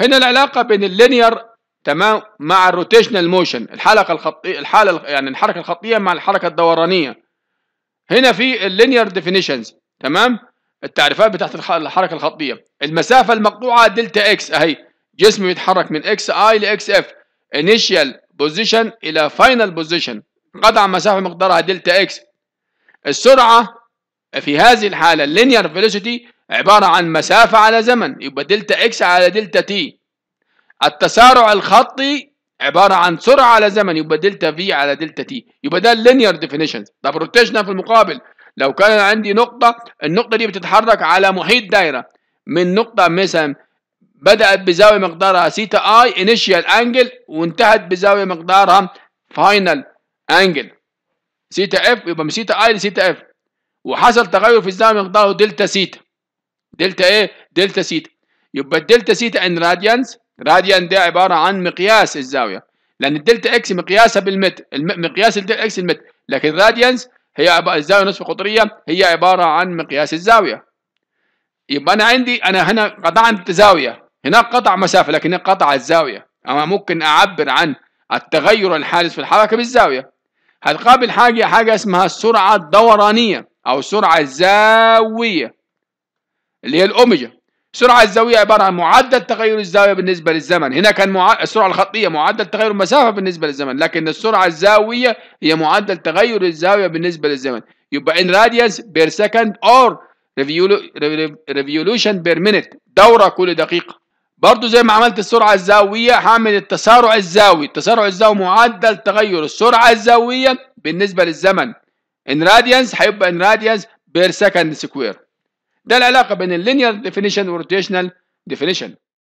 هنا العلاقه بين اللينير تمام مع الروتيشنال موشن الحلقه الخطيه الحاله يعني الحركه الخطيه مع الحركه الدورانيه هنا في اللينير ديفينيشنز تمام التعريفات بتاعت الحركه الخطيه المسافه المقطوعه دلتا اكس اهي جسمه يتحرك من اكس اي لاكس اف انيشال بوزيشن الى فاينل بوزيشن قطع مسافه مقدارها دلتا اكس السرعه في هذه الحاله اللينير فيلوسيتي عبارة عن مسافة على زمن يبقى دلتا إكس على دلتا تي التسارع الخطي عبارة عن سرعة على زمن يبقى دلتا في على دلتا تي يبقى ده اللينير ديفينيشن طب روتيشن في المقابل لو كان عندي نقطة النقطة دي بتتحرك على محيط دايرة من نقطة مثلا بدأت بزاوية مقدارها سيتا اي انيشيال انجل وانتهت بزاوية مقدارها فاينل انجل سيتا اف يبقى من سيتا اي لسيتا اف وحصل تغير في الزاوية مقداره دلتا سيتا دلتا ايه دلتا سيتا يبقى الدلتا سيتا ان راديانز راديان ده عباره عن مقياس الزاويه لان الدلتا اكس مقياسها بالمتر مقياس الدلتا اكس المتر لكن راديانز هي الزاويه نصف قطريه هي عباره عن مقياس الزاويه يبقى انا عندي انا هنا قطعت زاويه هناك قطع مسافه لكن هنا قطع الزاويه اما ممكن اعبر عن التغير الحادث في الحركه بالزاويه هتقابل حاجه حاجه اسمها السرعه الدورانيه او السرعه الزاويه اللي هي الأوميجا سرعة الزاوية عبارة عن معدل تغير الزاوية بالنسبة للزمن هنا كان مع... السرعة الخطية معدل تغير المسافة بالنسبة للزمن لكن السرعة الزاوية هي معدل تغير الزاوية بالنسبة للزمن يبقى in radians per second or revolution per minute دورة كل دقيقة برضو زي ما عملت السرعة الزاوية هعمل التسارع الزاوي التسارع الزاوي معدل تغير السرعة الزاوية بالنسبة للزمن in radians هيبقى in radians per second square ده العلاقه بين اللينير ديفينيشن والروتيشنال ديفينيشن